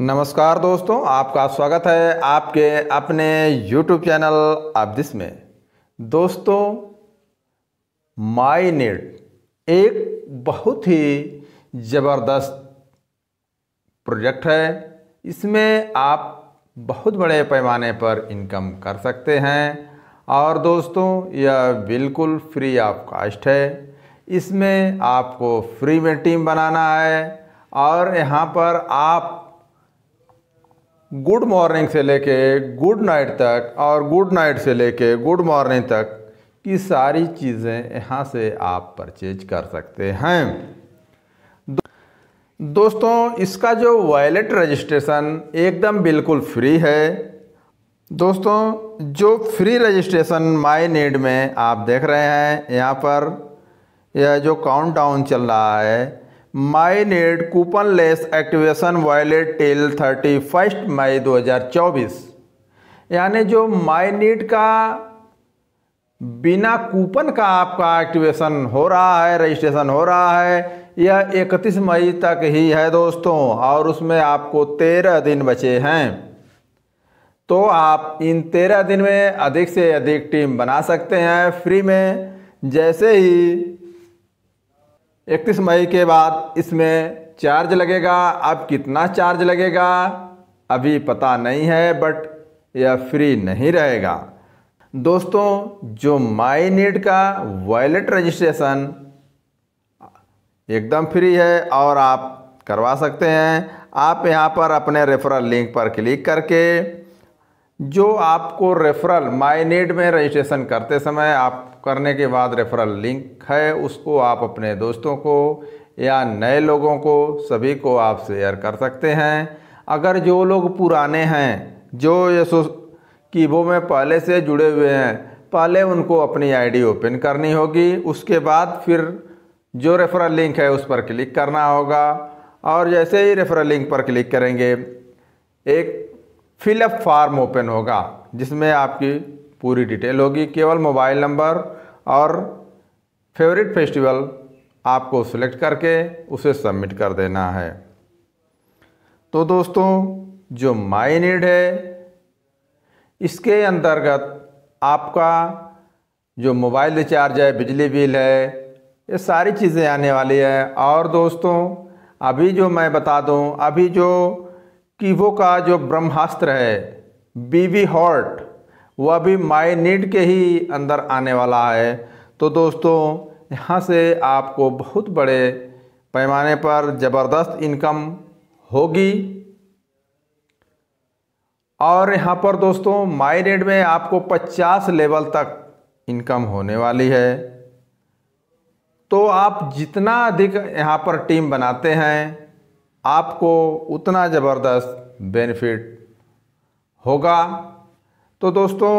नमस्कार दोस्तों आपका स्वागत है आपके अपने YouTube चैनल दिस में दोस्तों माई नेट एक बहुत ही ज़बरदस्त प्रोजेक्ट है इसमें आप बहुत बड़े पैमाने पर इनकम कर सकते हैं और दोस्तों यह बिल्कुल फ्री ऑफ कास्ट है इसमें आपको फ्री में टीम बनाना है और यहाँ पर आप गुड मॉर्निंग से लेके गुड नाइट तक और गुड नाइट से लेके गुड मॉर्निंग तक की सारी चीज़ें यहाँ से आप परचेज कर सकते हैं दो, दोस्तों इसका जो वॉलेट रजिस्ट्रेशन एकदम बिल्कुल फ्री है दोस्तों जो फ्री रजिस्ट्रेशन माई नीड में आप देख रहे हैं यहाँ पर यह जो काउंटडाउन चल रहा है My Net coupon less activation wallet till thirty first मई 2024 यानी जो माई नेट का बिना कूपन का आपका एक्टिवेशन हो रहा है रजिस्ट्रेशन हो रहा है यह इकतीस मई तक ही है दोस्तों और उसमें आपको तेरह दिन बचे हैं तो आप इन तेरह दिन में अधिक से अधिक टीम बना सकते हैं फ्री में जैसे ही इकतीस मई के बाद इसमें चार्ज लगेगा अब कितना चार्ज लगेगा अभी पता नहीं है बट यह फ्री नहीं रहेगा दोस्तों जो माई नीड का वॉलेट रजिस्ट्रेशन एकदम फ्री है और आप करवा सकते हैं आप यहाँ पर अपने रेफरल लिंक पर क्लिक करके जो आपको रेफरल मायनेट में रजिस्ट्रेशन करते समय आप करने के बाद रेफरल लिंक है उसको आप अपने दोस्तों को या नए लोगों को सभी को आप शेयर कर सकते हैं अगर जो लोग पुराने हैं जो यशो कीबो में पहले से जुड़े हुए हैं पहले उनको अपनी आईडी ओपन करनी होगी उसके बाद फिर जो रेफरल लिंक है उस पर क्लिक करना होगा और जैसे ही रेफरल लिंक पर क्लिक करेंगे एक फिलअप फार्म ओपन होगा जिसमें आपकी पूरी डिटेल होगी केवल मोबाइल नंबर और फेवरेट फेस्टिवल आपको सेलेक्ट करके उसे सबमिट कर देना है तो दोस्तों जो माई नीड है इसके अंतर्गत आपका जो मोबाइल रिचार्ज है बिजली बिल है ये सारी चीज़ें आने वाली है और दोस्तों अभी जो मैं बता दूं अभी जो कि वो का जो ब्रह्मास्त्र है बीवी हॉट वह भी माई नीड के ही अंदर आने वाला है तो दोस्तों यहाँ से आपको बहुत बड़े पैमाने पर ज़बरदस्त इनकम होगी और यहाँ पर दोस्तों माई नीड में आपको 50 लेवल तक इनकम होने वाली है तो आप जितना अधिक यहाँ पर टीम बनाते हैं आपको उतना ज़बरदस्त बेनिफिट होगा तो दोस्तों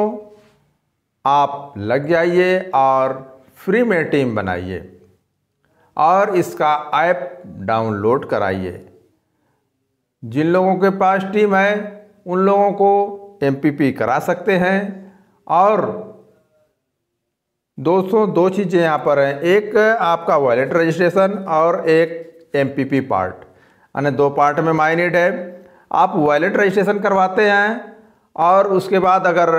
आप लग जाइए और फ्री में टीम बनाइए और इसका ऐप डाउनलोड कराइए जिन लोगों के पास टीम है उन लोगों को एम करा सकते हैं और दोस्तों दो चीज़ें यहाँ पर हैं एक आपका वॉलेट रजिस्ट्रेशन और एक एम पार्ट અને દો પાર્ટ મે માઇનિટ હે આપ વૉલેટ રજિસ્ટ્રેશન કરવાતે હે ઓર ઉસકે બાદ અગર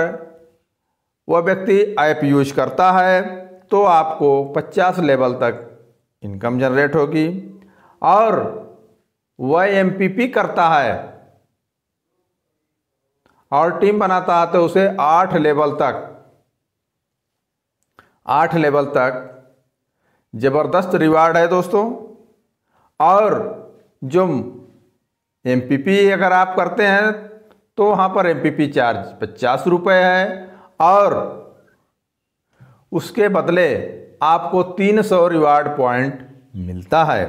વો વ્યક્તિ એપ યુઝ કરતા હે તો આપકો 50 લેવલ તક ઇન્કમ જનરેટ hogi ઓર YMPP કરતા હે ઓર ટીમ બનાતા હે ઉસે 8 લેવલ તક 8 લેવલ તક જબરદસ્ત રિવોર્ડ હે દોસ્તો ઓર जो एम अगर आप करते हैं तो वहाँ पर एम चार्ज पचास रुपये है और उसके बदले आपको तीन सौ रिवार्ड पॉइंट मिलता है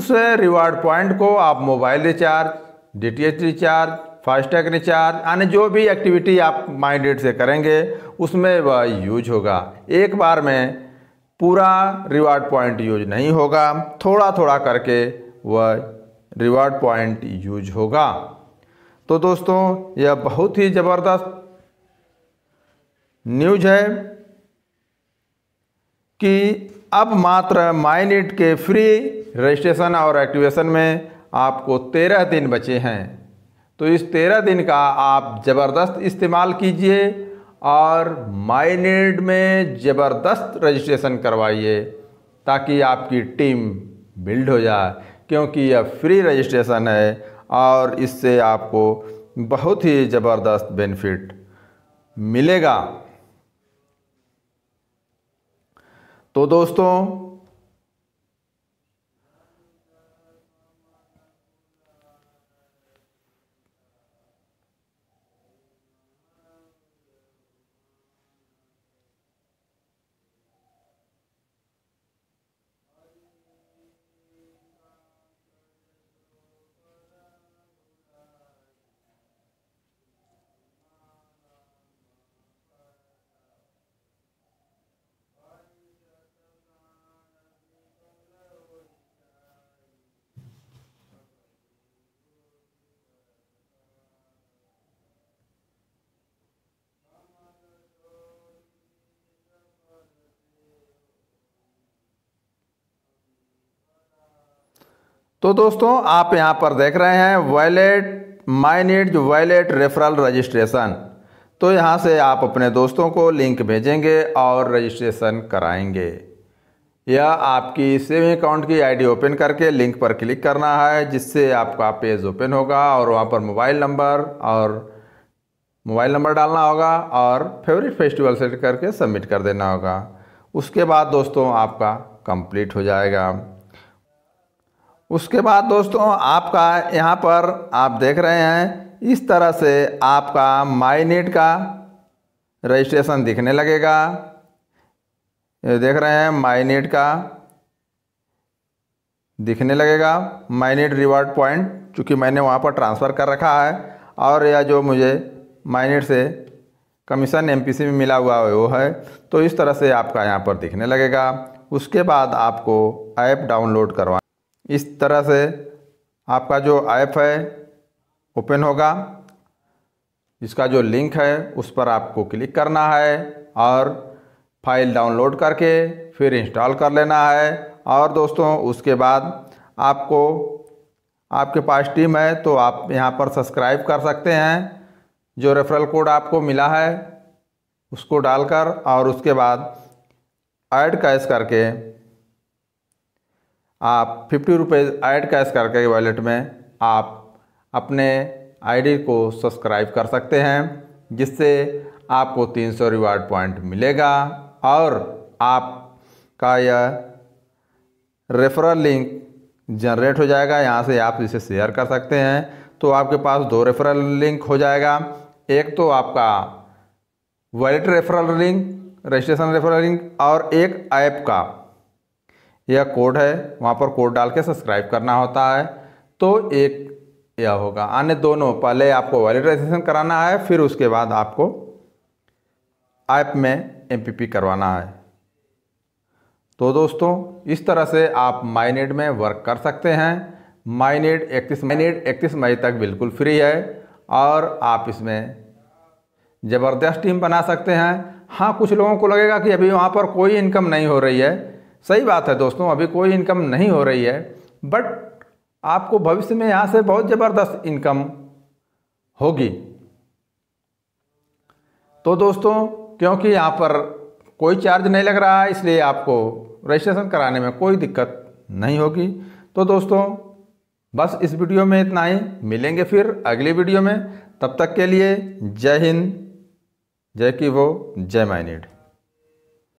उस रिवार्ड पॉइंट को आप mobile recharge DTH recharge FASTag recharge यानी जो भी एक्टिविटी आप माइंडेड से करेंगे उसमें वह यूज होगा एक बार में पूरा रिवार्ड पॉइंट यूज नहीं होगा थोड़ा थोड़ा करके वह रिवार्ड पॉइंट यूज होगा तो दोस्तों यह बहुत ही ज़बरदस्त न्यूज है कि अब मात्र माइनिट के फ्री रजिस्ट्रेशन और एक्टिवेशन में आपको तेरह दिन बचे हैं तो इस तेरह दिन का आप ज़बरदस्त इस्तेमाल कीजिए और माइनेड में ज़बरदस्त रजिस्ट्रेशन करवाइए ताकि आपकी टीम बिल्ड हो जाए क्योंकि यह फ्री रजिस्ट्रेशन है और इससे आपको बहुत ही ज़बरदस्त बेनिफिट मिलेगा तो दोस्तों तो दोस्तों आप यहाँ पर देख रहे हैं wallet My Need wallet referral registration तो यहाँ से आप अपने दोस्तों को लिंक भेजेंगे और रजिस्ट्रेशन कराएंगे या आपकी सेविंग अकाउंट की आईडी ओपन करके लिंक पर क्लिक करना है जिससे आपका पेज ओपन होगा और वहाँ पर मोबाइल नंबर और मोबाइल नंबर डालना होगा और फेवरेट फेस्टिवल सेट करके सबमिट कर देना होगा उसके बाद दोस्तों आपका कंप्लीट हो जाएगा उसके बाद दोस्तों आपका यहाँ पर आप देख रहे हैं इस तरह से आपका माई नेट का रजिस्ट्रेशन दिखने लगेगा ये देख रहे हैं माई नेट का दिखने लगेगा माई नेट रिवार्ड पॉइंट चूँकि मैंने वहाँ पर ट्रांसफ़र कर रखा है और यह जो मुझे माई नेट से कमीशन एमपीसी में मिला हुआ है वो है तो इस तरह से आपका यहाँ पर दिखने लगेगा उसके बाद आपको ऐप डाउनलोड करवा इस तरह से आपका जो ऐप है ओपन होगा इसका जो लिंक है उस पर आपको क्लिक करना है और फाइल डाउनलोड करके फिर इंस्टॉल कर लेना है और दोस्तों उसके बाद आपको आपके पास टीम है तो आप यहाँ पर सब्सक्राइब कर सकते हैं जो रेफरल कोड आपको मिला है उसको डालकर और उसके बाद ऐड कैश करके आप फिफ्टी रुपीज़ ऐड कैश करके वॉलेट में आप अपने आईडी को सब्सक्राइब कर सकते हैं जिससे आपको 300 रिवार्ड पॉइंट मिलेगा और आप का यह रेफरल लिंक जनरेट हो जाएगा यहाँ से आप इसे शेयर कर सकते हैं तो आपके पास दो रेफरल लिंक हो जाएगा एक तो आपका wallet referral link registration referral link और एक ऐप का यह कोड है वहाँ पर कोड डाल के सब्सक्राइब करना होता है तो एक यह होगा अन्य दोनों पहले आपको वैलिड रजिस्ट्रेशन कराना है फिर उसके बाद आपको ऐप में एमपीपी करवाना है तो दोस्तों इस तरह से आप माइनेड में वर्क कर सकते हैं माइनेड इकतीस माइनेड इकतीस मई तक बिल्कुल फ्री है और आप इसमें ज़बरदस्त टीम बना सकते हैं हाँ कुछ लोगों को लगेगा कि अभी वहाँ पर कोई इनकम नहीं हो रही है सही बात है दोस्तों अभी कोई इनकम नहीं हो रही है बट आपको भविष्य में यहाँ से बहुत ज़बरदस्त इनकम होगी तो दोस्तों क्योंकि यहाँ पर कोई चार्ज नहीं लग रहा है इसलिए आपको रजिस्ट्रेशन कराने में कोई दिक्कत नहीं होगी तो दोस्तों बस इस वीडियो में इतना ही मिलेंगे फिर अगली वीडियो में तब तक के लिए जय हिंद जय की वो जय माई